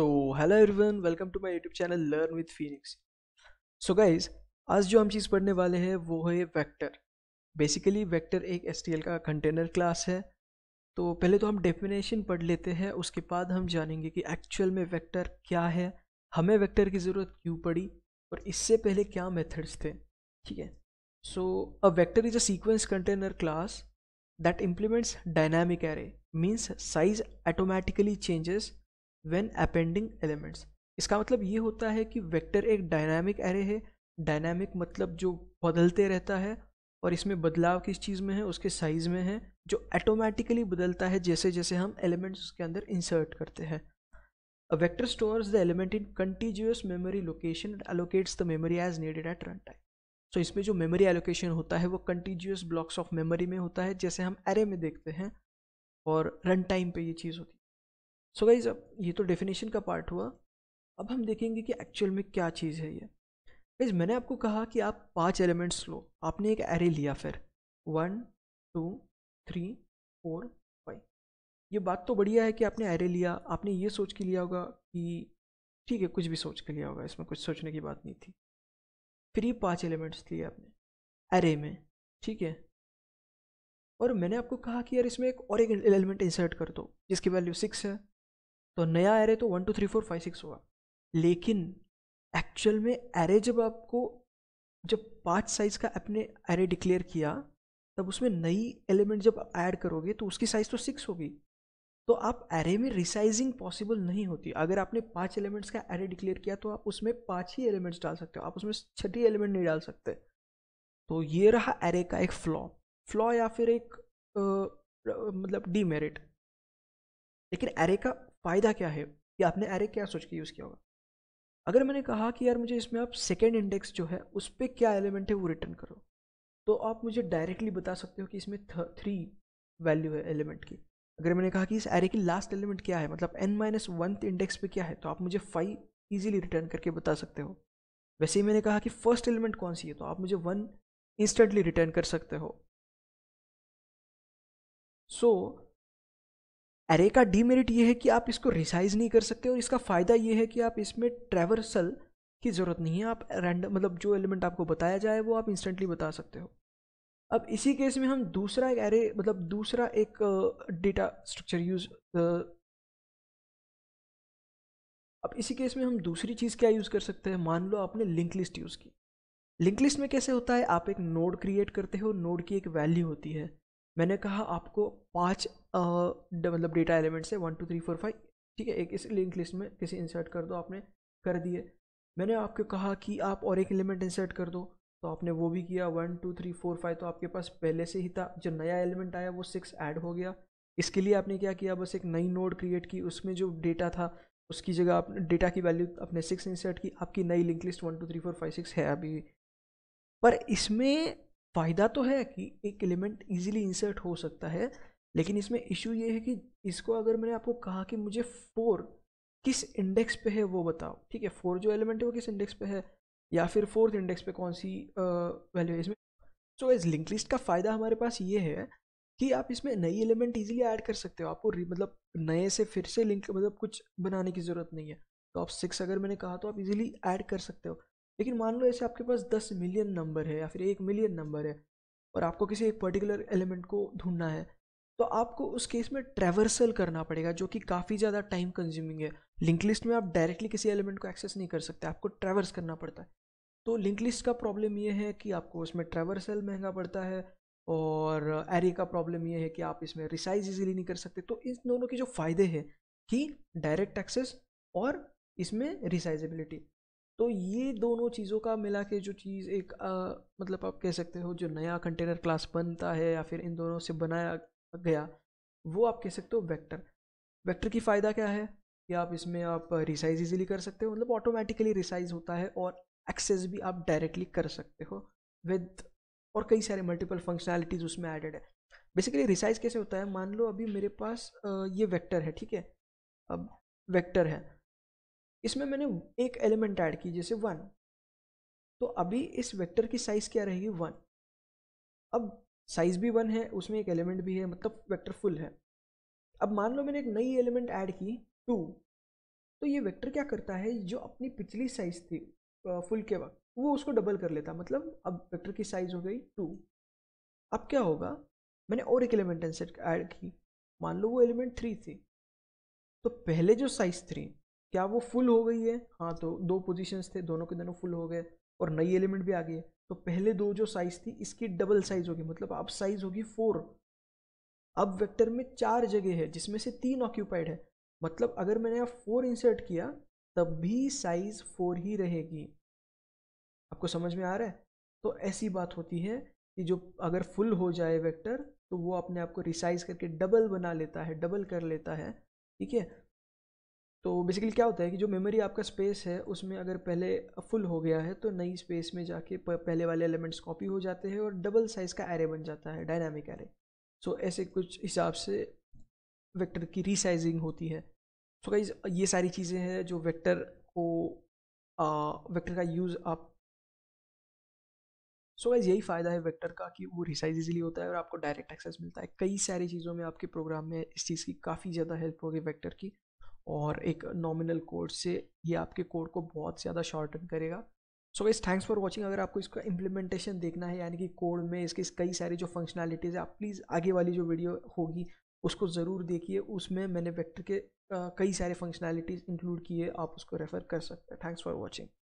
so hello everyone welcome to my YouTube channel learn with Phoenix so guys आज जो हम चीज़ पढ़ने वाले हैं वो है वेक्टर बेसिकली वेक्टर एक एस का कंटेनर क्लास है तो पहले तो हम डेफिनेशन पढ़ लेते हैं उसके बाद हम जानेंगे कि एक्चुअल में वेक्टर क्या है हमें वेक्टर की ज़रूरत क्यों पड़ी और इससे पहले क्या मेथड्स थे ठीक है so a vector is a sequence container class that implements dynamic array means size automatically changes when appending elements इसका मतलब ये होता है कि वेक्टर एक डायनामिक एरे है डायनामिक मतलब जो बदलते रहता है और इसमें बदलाव किस चीज़ में है उसके साइज़ में है जो ऑटोमेटिकली बदलता है जैसे जैसे हम एलिमेंट्स उसके अंदर इंसर्ट करते हैं vector store the element in in memory location and allocates the memory as needed at run time so इसमें जो मेमोरी एलोकेशन होता है वो कंटिन्यूस ब्लॉक्स ऑफ मेमोरी में होता है जैसे हम एरे में देखते हैं और रन टाइम पे ये चीज़ होती है सो गाइज अब ये तो डेफिनेशन का पार्ट हुआ अब हम देखेंगे कि एक्चुअल में क्या चीज़ है ये गाइज मैंने आपको कहा कि आप पांच एलिमेंट्स लो आपने एक एरे लिया फिर one two three four five ये बात तो बढ़िया है कि आपने एरे लिया आपने ये सोच के लिया होगा कि ठीक है कुछ भी सोच के लिया होगा इसमें कुछ सोचने की बात नहीं थी फिर ये पाँच एलिमेंट्स लिए आपने एरे में ठीक है और मैंने आपको कहा कि यार इसमें एक और एक एलिमेंट इंसर्ट कर दो जिसकी वैल्यू सिक्स है तो नया एरे तो one two three four five six होगा लेकिन एक्चुअल में एरे जब आपको जब पाँच साइज का आपने एरे डिक्लेयर किया तब उसमें नई एलिमेंट जब ऐड करोगे तो उसकी साइज़ तो सिक्स होगी तो आप एरे में रिसाइजिंग पॉसिबल नहीं होती अगर आपने पांच एलिमेंट्स का एरे डिक्लेयर किया तो आप उसमें पांच ही एलिमेंट्स डाल सकते हो आप उसमें छठी एलिमेंट नहीं डाल सकते तो ये रहा एरे का एक फ्लॉ फ्लॉ या फिर एक आ, मतलब डीमेरिट लेकिन एरे का फ़ायदा क्या है कि आपने एरे क्या सोच के यूज़ किया होगा अगर मैंने कहा कि यार मुझे इसमें आप सेकेंड इंडेक्स जो है उस पर क्या एलिमेंट है वो रिटर्न करो तो आप मुझे डायरेक्टली बता सकते हो कि इसमें थ्री वैल्यू है एलिमेंट की अगर मैंने कहा कि इस एरे की लास्ट एलिमेंट क्या है मतलब एन माइनस वन इंडेक्स पे क्या है तो आप मुझे फाइव ईजिली रिटर्न करके बता सकते हो वैसे ही मैंने कहा कि फर्स्ट एलिमेंट कौन सी है तो आप मुझे वन इंस्टेंटली रिटर्न कर सकते हो सो so, एरे का डीमेरिट ये है कि आप इसको रिसाइज नहीं कर सकते और इसका फ़ायदा ये है कि आप इसमें ट्रेवर्सल की ज़रूरत नहीं है आप रैंडम मतलब जो एलिमेंट आपको बताया जाए वो आप इंस्टेंटली बता सकते हो अब इसी केस में हम दूसरा एक एरे मतलब दूसरा एक डेटा स्ट्रक्चर यूज़ अब इसी केस में हम दूसरी चीज़ क्या यूज़ कर सकते हैं मान लो आपने लिंक लिस्ट यूज़ की लिंक लिस्ट में कैसे होता है आप एक नोड क्रिएट करते हो नोड की एक वैल्यू होती है मैंने कहा आपको पाँच मतलब डेटा एलिमेंट से one two three four five ठीक है एक इस लिंक लिस्ट में किसी इंसर्ट कर दो आपने कर दिए मैंने आपको कहा कि आप और एक एलिमेंट इंसर्ट कर दो तो आपने वो भी किया one two three four five तो आपके पास पहले से ही था जो नया एलिमेंट आया वो सिक्स ऐड हो गया इसके लिए आपने क्या किया बस एक नई नोड क्रिएट की उसमें जो डेटा था उसकी जगह आप डेटा की वैल्यू अपने सिक्स इंसर्ट की आपकी नई link list one two three four five six है अभी पर इसमें फ़ायदा तो है कि एक एलिमेंट इजीली इंसर्ट हो सकता है लेकिन इसमें इशू ये है कि इसको अगर मैंने आपको कहा कि मुझे फोर किस इंडेक्स पे है वो बताओ ठीक है फोर जो एलिमेंट है वो किस इंडेक्स पे है या फिर फोर्थ इंडेक्स पे कौन सी वैल्यू है इसमें सो एज लिंक लिस्ट का फ़ायदा हमारे पास ये है कि आप इसमें नई एलिमेंट ईजिली ऐड कर सकते हो आपको मतलब नए से फिर से लिंक मतलब कुछ बनाने की ज़रूरत नहीं है तो आप सिक्स अगर मैंने कहा तो आप इजीली ऐड कर सकते हो लेकिन मान लो ऐसे आपके पास दस मिलियन नंबर है या फिर एक मिलियन नंबर है और आपको किसी एक पर्टिकुलर एलिमेंट को ढूंढना है तो आपको उस केस में ट्रेवर्सल करना पड़ेगा जो कि काफ़ी ज़्यादा टाइम कंज्यूमिंग है लिंक लिस्ट में आप डायरेक्टली किसी एलिमेंट को एक्सेस नहीं कर सकते आपको ट्रेवर्स करना पड़ता है तो लिंक लिस्ट का प्रॉब्लम ये है कि आपको उसमें ट्रेवर्सल महंगा पड़ता है और एरे का प्रॉब्लम ये है कि आप इसमें रिसाइज इजीली नहीं कर सकते तो इन दोनों के जो फ़ायदे हैं कि डायरेक्ट एक्सेस और इसमें रिसाइजेबिलिटी तो ये दोनों चीज़ों का मिला के जो चीज़ एक आ, मतलब आप कह सकते हो जो नया कंटेनर क्लास बनता है या फिर इन दोनों से बनाया गया वो आप कह सकते हो वेक्टर वेक्टर की फ़ायदा क्या है कि आप इसमें आप रिसाइज इजीली कर सकते हो मतलब ऑटोमेटिकली रिसाइज होता है और एक्सेस भी आप डायरेक्टली कर सकते हो विद और कई सारे मल्टीपल फंक्शनैलिटीज़ उसमें एडेड है बेसिकली रिसाइज कैसे होता है मान लो अभी मेरे पास ये वेक्टर है ठीक है अब वेक्टर है इसमें मैंने एक एलिमेंट ऐड की जैसे वन तो अभी इस वेक्टर की साइज क्या रहेगी वन अब साइज भी वन है उसमें एक एलिमेंट भी है मतलब वेक्टर फुल है अब मान लो मैंने एक नई एलिमेंट ऐड की टू तो ये वेक्टर क्या करता है जो अपनी पिछली साइज थी फुल के वक्त वो उसको डबल कर लेता मतलब अब वेक्टर की साइज हो गई टू अब क्या होगा मैंने और एक एलिमेंट एंसेट ऐड की मान लो वो एलिमेंट थ्री थी तो पहले जो साइज थ्री क्या वो फुल हो गई है हाँ तो दो पोजीशंस थे दोनों के दोनों फुल हो गए और नई एलिमेंट भी आ गई है तो पहले दो जो साइज थी इसकी डबल साइज होगी मतलब अब साइज होगी फोर अब वेक्टर में चार जगह है जिसमें से तीन ऑक्यूपाइड है मतलब अगर मैंने यहाँ फोर इंसर्ट किया तब भी साइज फोर ही रहेगी आपको समझ में आ रहा है तो ऐसी बात होती है कि जो अगर फुल हो जाए वेक्टर तो वो अपने आप को रिसाइज करके डबल बना लेता है डबल कर लेता है ठीक है तो बेसिकली क्या होता है कि जो मेमोरी आपका स्पेस है उसमें अगर पहले फुल हो गया है तो नई स्पेस में जाके पहले वाले एलिमेंट्स कॉपी हो जाते हैं और डबल साइज़ का एरे बन जाता है डायनामिक एरे सो ऐसे कुछ हिसाब से वेक्टर की रिसाइजिंग होती है सो so, गाइज ये सारी चीज़ें हैं जो वेक्टर को आ, वेक्टर का यूज़ आप सो so, गाइज यही फ़ायदा है वेक्टर का कि वो रिसाइज इजीली होता है और आपको डायरेक्ट एक्सेस मिलता है कई सारी चीज़ों में आपके प्रोग्राम में इस चीज़ की काफ़ी ज़्यादा हेल्प होगी वेक्टर की और एक नॉमिनल कोड से ये आपके कोड को बहुत ज़्यादा शॉर्टन करेगा सो इस थैंक्स फॉर वॉचिंग अगर आपको इसका इम्प्लीमेंटेशन देखना है यानी कि कोड में इसकी कई सारी जो फंक्शनैलिटीज़ है आप प्लीज़ आगे वाली जो वीडियो होगी उसको ज़रूर देखिए उसमें मैंने वेक्टर के कई सारे फंक्शनैलिटीज़ इंक्लूड किए आप उसको रेफ़र कर सकते हैं थैंक्स फॉर वॉचिंग